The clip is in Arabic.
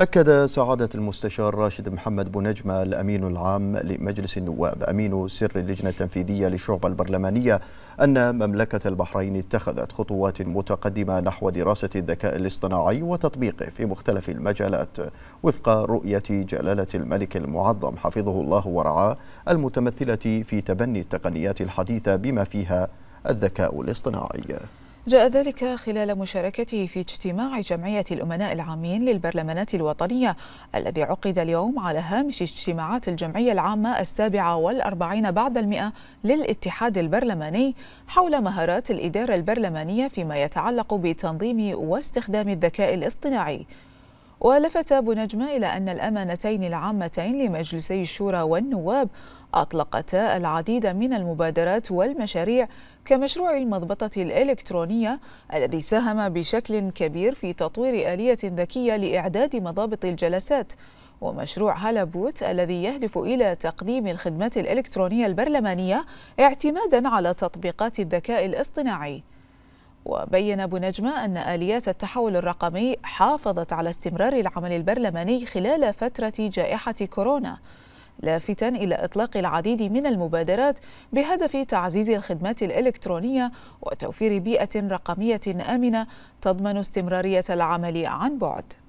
أكد سعادة المستشار راشد محمد بنجمة الأمين العام لمجلس النواب أمين سر اللجنة التنفيذية للشعبة البرلمانية أن مملكة البحرين اتخذت خطوات متقدمة نحو دراسة الذكاء الاصطناعي وتطبيقه في مختلف المجالات وفق رؤية جلالة الملك المعظم حفظه الله ورعاه المتمثلة في تبني التقنيات الحديثة بما فيها الذكاء الاصطناعي جاء ذلك خلال مشاركته في اجتماع جمعية الأمناء العامين للبرلمانات الوطنية الذي عقد اليوم على هامش اجتماعات الجمعية العامة السابعة والأربعين بعد المئة للاتحاد البرلماني حول مهارات الإدارة البرلمانية فيما يتعلق بتنظيم واستخدام الذكاء الاصطناعي ولفت أبو نجمة إلى أن الأمانتين العامتين لمجلسي الشورى والنواب أطلقتا العديد من المبادرات والمشاريع كمشروع المضبطة الإلكترونية الذي ساهم بشكل كبير في تطوير آلية ذكية لإعداد مضابط الجلسات ومشروع هالابوت الذي يهدف إلى تقديم الخدمات الإلكترونية البرلمانية اعتمادا على تطبيقات الذكاء الاصطناعي وبين أبو نجمة أن آليات التحول الرقمي حافظت على استمرار العمل البرلماني خلال فترة جائحة كورونا لافتا إلى إطلاق العديد من المبادرات بهدف تعزيز الخدمات الإلكترونية وتوفير بيئة رقمية آمنة تضمن استمرارية العمل عن بعد